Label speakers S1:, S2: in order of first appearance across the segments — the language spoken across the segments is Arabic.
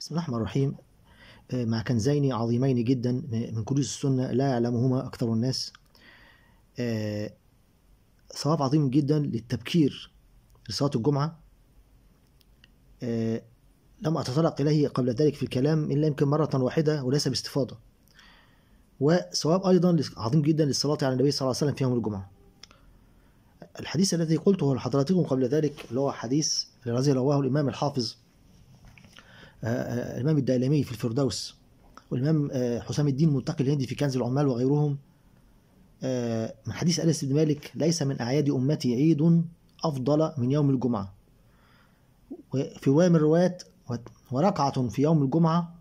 S1: بسم الله الرحمن الرحيم آه، مع كنزين عظيمين جدا من كنوز السنة لا يعلمهما أكثر الناس ثواب آه، عظيم جدا للتبكير لصلاة الجمعة آه، لم أتطرق إليه قبل ذلك في الكلام إلا يمكن مرة واحدة وليس باستفاضة وثواب أيضا عظيم جدا للصلاة على النبي صلى الله عليه وسلم في يوم الجمعة الحديث الذي قلته لحضراتكم قبل ذلك اللي هو حديث الذي رواه الإمام الحافظ آه، آه، الإمام الدائلمي في الفردوس والإمام آه، حسام الدين منتقل الهندي في كنز العمال وغيرهم من حديث أنس بن مالك ليس من أعياد أمتي عيد أفضل من يوم الجمعة وفي رواية من الروايات وركعة في يوم الجمعة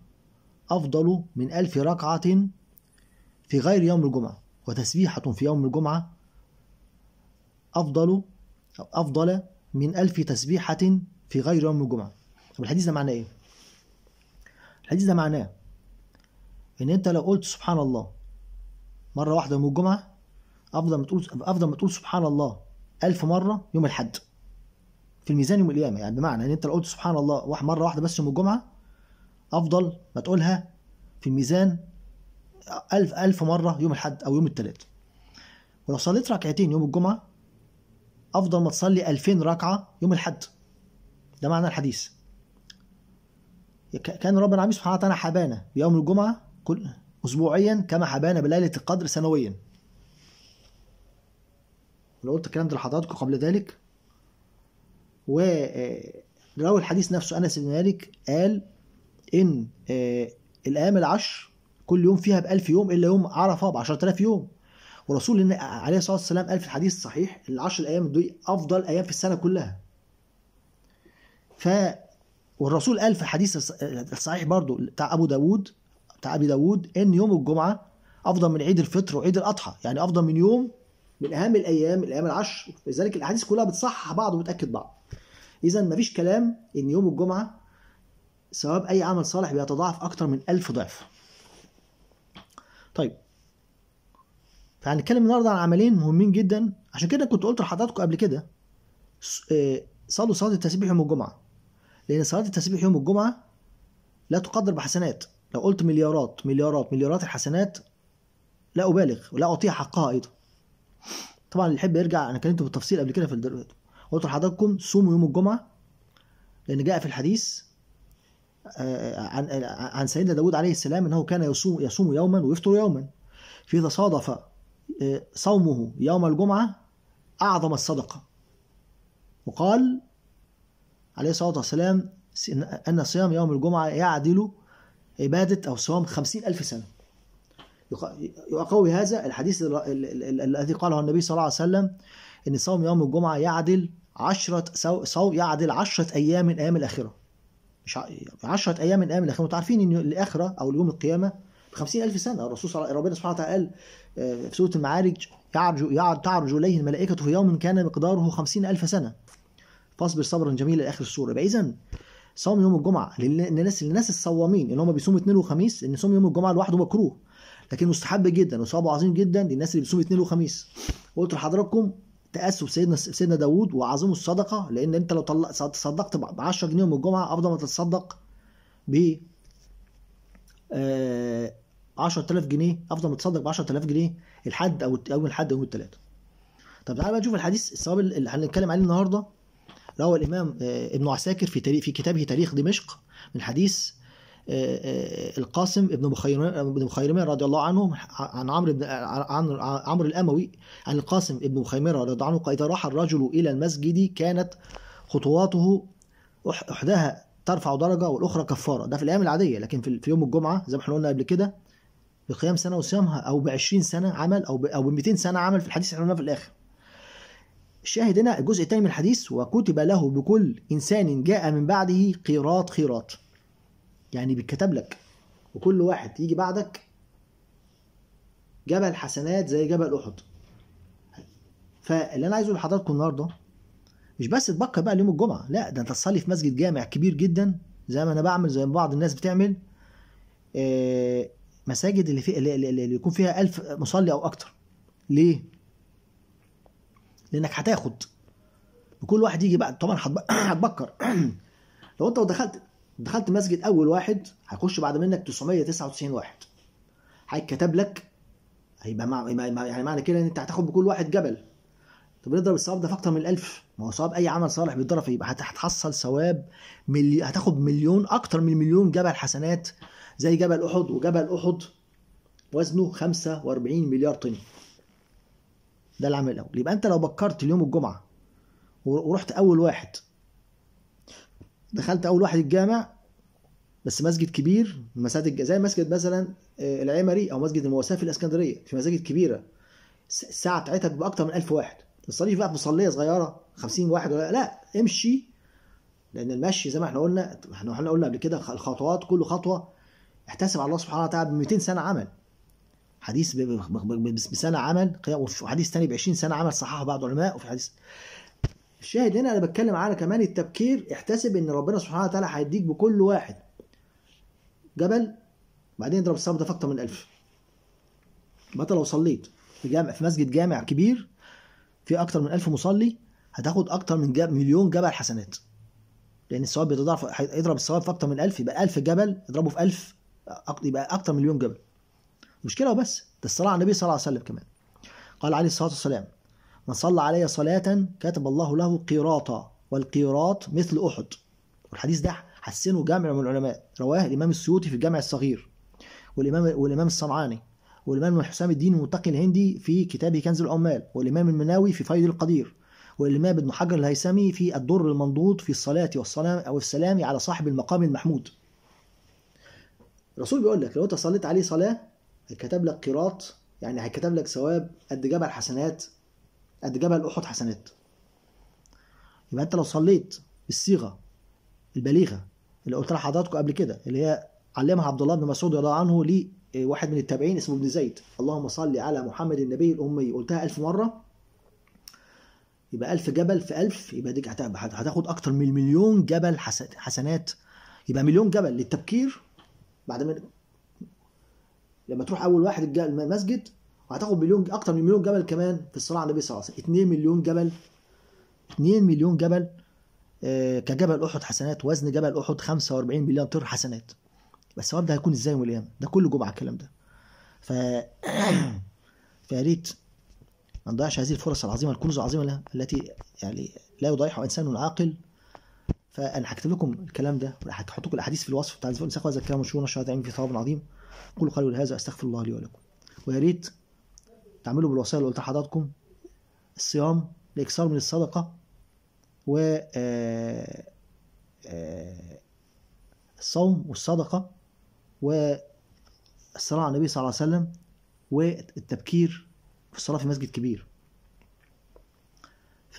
S1: أفضل من ألف ركعة في غير يوم الجمعة وتسبيحة في يوم الجمعة أفضل أفضل من ألف تسبيحة في غير يوم الجمعة طب الحديث ده معناه إيه؟ الحديث ده معناه ان انت لو قلت سبحان الله مره واحده يوم الجمعه افضل ما تقول افضل ما تقول سبحان الله ألف مره يوم الحد في الميزان يوم القيامه يعني بمعنى ان انت لو قلت سبحان الله مره واحده بس يوم الجمعه افضل ما تقولها في الميزان ألف ألف مرة يوم الحد أو يوم الثلاث ولو صليت ركعتين يوم الجمعة أفضل ما تصلي ألفين ركعة يوم الحد ده معنى الحديث كان رب العالمين سبحانه وتعالى حبانا بيوم الجمعة كل أسبوعيا كما حبانا بليلة القدر سنويا أنا قلت الكلام ده لحضراتكم قبل ذلك و آه، راوي الحديث نفسه أنس بن مالك قال إن آه، الأيام العشر كل يوم فيها 1000 يوم إلا يوم عرفة ب 10000 يوم ورسول عليه الصلاة والسلام قال في الحديث الصحيح العشر ايام دول أفضل أيام في السنة كلها ف والرسول قال في حديث الصحيح برضو بتاع ابو داود بتاع ابي داود ان يوم الجمعه افضل من عيد الفطر وعيد الاضحى يعني افضل من يوم من اهم الايام الايام العشر لذلك الاحاديث كلها بتصحح بعض وبتاكد بعض اذا مفيش كلام ان يوم الجمعه ثواب اي عمل صالح بيتضاعف اكتر من ألف ضعف طيب فهنتكلم النهارده عن عملين مهمين جدا عشان كده كنت قلت لحضراتكم قبل كده آه، صلوا صلاه التسبيح يوم الجمعه لأن صلاة التسبيح يوم الجمعة لا تقدر بحسنات لو قلت مليارات مليارات مليارات الحسنات لا أبالغ ولا أعطيها حقها أيضا طبعا اللي يحب يرجع أنا كلمته بالتفصيل قبل كده في الدرس قلت لحضراتكم صوموا يوم الجمعة لأن جاء في الحديث آه، عن عن سيدنا داود عليه السلام انه كان يصوم يصوم يوما ويفطر يوما فاذا صادف آه، صومه يوم الجمعه اعظم الصدقه وقال عليه الصلاة والسلام أن صيام يوم الجمعة يعدل عبادة أو صيام خمسين ألف سنة يقوي هذا الحديث الذي قاله النبي صلى الله عليه وسلم أن صوم يوم الجمعة يعدل عشرة صوم يعدل عشرة أيام من أيام الآخرة مش عشرة أيام من أيام الآخرة أنتوا عارفين أن الآخرة أو يوم القيامة ب 50000 سنة الرسول صلى ربنا سبحانه وتعالى قال آه، في سورة المعارج يعرج تعرج إليه الملائكة في يوم كان مقداره 50000 سنة فاصبر صبرا جميلا لاخر السوره يبقى اذا صوم يوم الجمعه للناس الناس الصوامين اللي هم بيصوموا اثنين وخميس ان صوم يوم الجمعه لوحده مكروه لكن مستحب جدا وصوابه عظيم جدا للناس اللي بتصوم اثنين وخميس قلت لحضراتكم تاسف سيدنا سيدنا داوود وعظموا الصدقه لان انت لو طلق صدقت ب 10 جنيه يوم الجمعه افضل ما تتصدق ب 10000 آه، جنيه افضل ما تتصدق ب 10000 جنيه الحد او يوم الحد او يوم الثلاثاء طب تعالى بقى نشوف الحديث الثواب اللي هنتكلم عليه النهارده روى الإمام آه، ابن عساكر في في كتابه تاريخ دمشق من حديث آه، آه، القاسم ابن ابن مخيرمين رضي الله عنه عن عمرو بن عن عمرو الاموي عن القاسم ابن بخيرمان رضي الله عنه قال اذا راح الرجل الى المسجد كانت خطواته احداها ترفع درجه والاخرى كفاره ده في الايام العاديه لكن في يوم الجمعه زي ما احنا قلنا قبل كده بقيام سنه وصيامها او ب 20 سنه عمل او او ب 200 سنه عمل في الحديث احنا قلناه في الاخر الشاهد هنا الجزء الثاني من الحديث وكتب له بكل إنسان جاء من بعده قيراط خيرات يعني بيتكتب لك وكل واحد يجي بعدك جبل حسنات زي جبل أحد فاللي أنا عايزه لحضراتكم النهارده مش بس تبكر بقى اليوم الجمعة لا ده أنت تصلي في مسجد جامع كبير جدا زي ما أنا بعمل زي ما بعض الناس بتعمل آه، مساجد اللي, في اللي يكون فيها ألف مصلي أو أكتر ليه؟ لانك هتاخد وكل واحد يجي بقى طبعا هتبكر لو انت دخلت دخلت مسجد اول واحد هيخش بعد منك 999 واحد هيتكتب لك هيبقى مع... يعني معنى كده ان انت هتاخد بكل واحد جبل طب نضرب الثواب ده في اكتر من 1000 ما هو ثواب اي عمل صالح بيتضرب فيه يبقى هتحصل ثواب ملي... هتاخد مليون اكتر من مليون جبل حسنات زي جبل احد وجبل احد وزنه 45 مليار طن ده العامل الاول يبقى انت لو بكرت اليوم الجمعه ورحت اول واحد دخلت اول واحد الجامع بس مسجد كبير مساجد زي مسجد مثلا آه، العمري او مسجد المواساه في الاسكندريه في مساجد كبيره الساعه بتاعتها بتبقى اكتر من 1000 واحد تصلي بقى في مصليه صغيره 50 واحد ولا لا امشي لان المشي زي ما احنا قلنا احنا قلنا قبل كده الخطوات كل خطوه احتسب على الله سبحانه وتعالى ب 200 سنه عمل حديث بسنه عمل وحديث ثاني ب 20 سنه عمل صححه بعض العلماء وفي حديث الشاهد هنا انا بتكلم على كمان التبكير احتسب ان ربنا سبحانه وتعالى هيديك بكل واحد جبل بعدين اضرب الصبر ده في من 1000 متى لو صليت في جامع في مسجد جامع كبير فيه اكتر من 1000 مصلي هتاخد اكتر من جب مليون جبل حسنات لان يعني الثواب بيتضاعف اضرب الثواب في اكتر من 1000 يبقى 1000 جبل اضربه في 1000 يبقى اكتر مليون جبل مش كده وبس ده الصلاة على النبي صلى الله عليه وسلم كمان قال عليه الصلاة والسلام من صلى علي صلاة كتب الله له قيراطا والقيراط مثل أحد والحديث ده حسنه جامع من العلماء رواه الإمام السيوطي في الجامع الصغير والإمام والإمام الصنعاني والإمام حسام الدين المتقي الهندي في كتابه كنز العمال والإمام المناوي في فيض القدير والإمام ابن حجر الهيثمي في الدر المنضود في الصلاة والسلام أو السلام على صاحب المقام المحمود الرسول بيقول لك لو أنت صليت عليه صلاة كتب لك قيراط يعني هيتكتب لك ثواب قد جبل حسنات قد جبل احد حسنات يبقى انت لو صليت بالصيغه البليغه اللي قلت لحضراتكم قبل كده اللي هي علمها عبد الله بن مسعود رضي الله عنه لي آه، واحد من التابعين اسمه ابن زيد اللهم صل على محمد النبي الامي قلتها ألف مره يبقى ألف جبل في ألف يبقى دي هتاخد أكتر من مليون جبل حسنات يبقى مليون جبل للتبكير بعد ما لما تروح اول واحد المسجد وهتاخد مليون اكتر من مليون جبل كمان في الصلاه على النبي صلى الله عليه وسلم 2 مليون جبل 2 مليون جبل آه، كجبل احد حسنات وزن جبل احد 45 مليون طن حسنات بس ده هيكون ازاي يوم القيامه ده كل جمعه الكلام ده ف فيا ريت ما نضيعش هذه الفرص العظيمه الكنوز العظيمه التي يعني لا يضيعها انسان عاقل فانا هكتب لكم الكلام ده وهحط لكم الاحاديث في الوصف بتاع الانسان هذا الكلام مشهور نشر هذا في ثواب عظيم قولوا قالوا هذا استغفر الله لي ولكم ويا ريت تعملوا بالوصايا اللي قلت لحضراتكم الصيام الاكثار من الصدقه و آه، آه، الصوم والصدقه و الصلاه على النبي صلى الله عليه وسلم والتبكير في الصلاه في مسجد كبير ف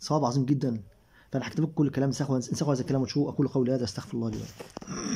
S1: صواب آه، عظيم جدا فانا طيب، هكتب لكم كل الكلام نسخوا هذا الكلام وتشوفوا اقول قولي هذا استغفر الله لي